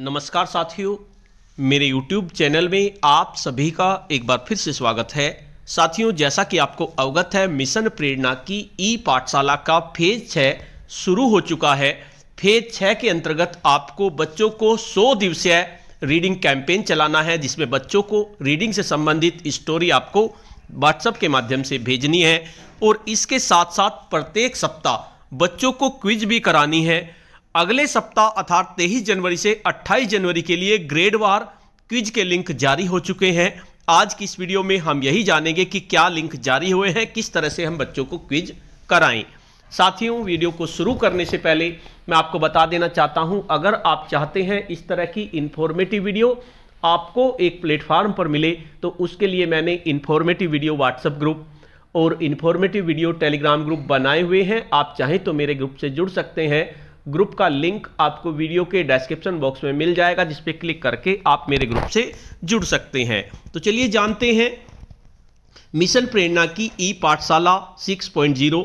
नमस्कार साथियों मेरे YouTube चैनल में आप सभी का एक बार फिर से स्वागत है साथियों जैसा कि आपको अवगत है मिशन प्रेरणा की ई पाठशाला का फेज छः शुरू हो चुका है फेज छः के अंतर्गत आपको बच्चों को 100 दिवसीय रीडिंग कैंपेन चलाना है जिसमें बच्चों को रीडिंग से संबंधित स्टोरी आपको व्हाट्सएप के माध्यम से भेजनी है और इसके साथ साथ प्रत्येक सप्ताह बच्चों को क्विज भी करानी है अगले सप्ताह अर्थात तेईस जनवरी से अट्ठाईस जनवरी के लिए ग्रेड वार क्विज के लिंक जारी हो चुके हैं आज की इस वीडियो में हम यही जानेंगे कि क्या लिंक जारी हुए हैं किस तरह से हम बच्चों को क्विज कराएं साथियों वीडियो को शुरू करने से पहले मैं आपको बता देना चाहता हूं अगर आप चाहते हैं इस तरह की इन्फॉर्मेटिव वीडियो आपको एक प्लेटफार्म पर मिले तो उसके लिए मैंने इन्फॉर्मेटिव वीडियो व्हाट्सएप ग्रुप और इन्फॉर्मेटिव वीडियो टेलीग्राम ग्रुप बनाए हुए हैं आप चाहें तो मेरे ग्रुप से जुड़ सकते हैं ग्रुप का लिंक आपको वीडियो के डिस्क्रिप्शन बॉक्स में मिल जाएगा जिस पर क्लिक करके आप मेरे ग्रुप से जुड़ सकते हैं तो चलिए जानते हैं मिशन प्रेरणा की ई पाठशाला 6.0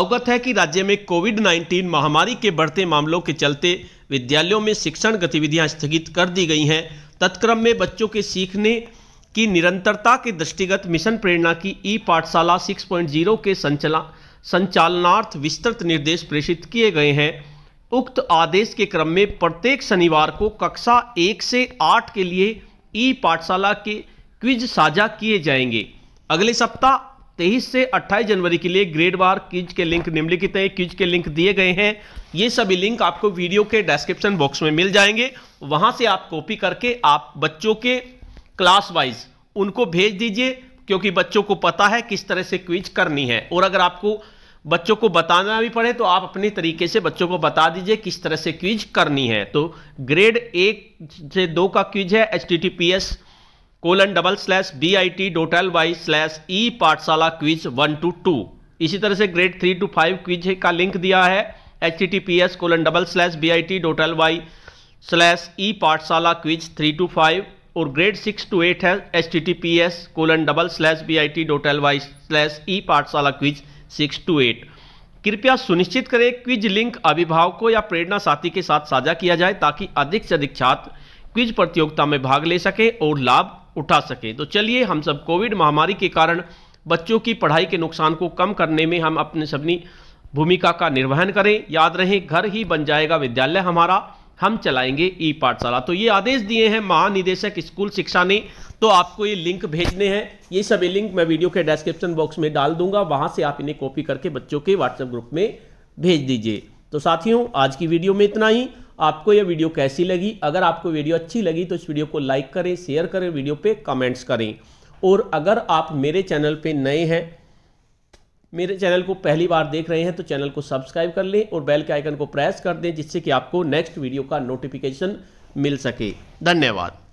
अवगत है कि राज्य में कोविड 19 महामारी के बढ़ते मामलों के चलते विद्यालयों में शिक्षण गतिविधियां स्थगित कर दी गई हैं तत्क्रम में बच्चों के सीखने की निरंतरता के दृष्टिगत मिशन प्रेरणा की ई पाठशाला 6.0 के संचला संचालनार्थ विस्तृत निर्देश प्रेषित किए गए हैं उक्त आदेश के क्रम में प्रत्येक शनिवार को कक्षा एक से आठ के लिए ई पाठशाला के क्विज साझा किए जाएंगे अगले सप्ताह तेईस से अट्ठाईस जनवरी के लिए ग्रेड बार क्विज के लिंक निम्नलिखित हैं क्विज के लिंक दिए गए हैं ये सभी लिंक आपको वीडियो के डिस्क्रिप्शन बॉक्स में मिल जाएंगे वहां से आप कॉपी करके आप बच्चों के क्लास वाइज उनको भेज दीजिए क्योंकि बच्चों को पता है किस तरह से क्विज करनी है और अगर आपको बच्चों को बताना भी पड़े तो आप अपने तरीके से बच्चों को बता दीजिए किस तरह से क्विज करनी है तो ग्रेड एक से दो का क्विज है H T T P S colon double slash B I T dot L Y slash E Pathshala quiz one two two इसी तरह से grade three two five quiz का लिंक दिया है H T T P S colon double slash B I T dot L Y slash E Pathshala quiz three two five और grade six two eight है H T T P S colon double slash B I T dot L Y slash E Pathshala quiz six two eight कृपया सुनिश्चित करें quiz link अभिभावकों या प्रेरणा साथी के साथ साझा किया जाए ताकि अधिक से अधिक छात्र क्विज प्रतियोगिता में भाग ले सकें और लाभ उठा सकें तो चलिए हम सब कोविड महामारी के कारण बच्चों की पढ़ाई के नुकसान को कम करने में हम अपने सभी भूमिका का निर्वहन करें याद रहे घर ही बन जाएगा विद्यालय हमारा हम चलाएंगे ई पाठशाला तो ये आदेश दिए हैं महानिदेशक स्कूल शिक्षा ने तो आपको ये लिंक भेजने हैं ये सभी लिंक मैं वीडियो के डिस्क्रिप्शन बॉक्स में डाल दूंगा वहां से आप इन्हें कॉपी करके बच्चों के व्हाट्सएप ग्रुप में भेज दीजिए तो साथियों आज की वीडियो में इतना ही आपको यह वीडियो कैसी लगी अगर आपको वीडियो अच्छी लगी तो इस वीडियो को लाइक करें शेयर करें वीडियो पे कमेंट्स करें और अगर आप मेरे चैनल पे नए हैं मेरे चैनल को पहली बार देख रहे हैं तो चैनल को सब्सक्राइब कर लें और बेल के आइकन को प्रेस कर दें जिससे कि आपको नेक्स्ट वीडियो का नोटिफिकेशन मिल सके धन्यवाद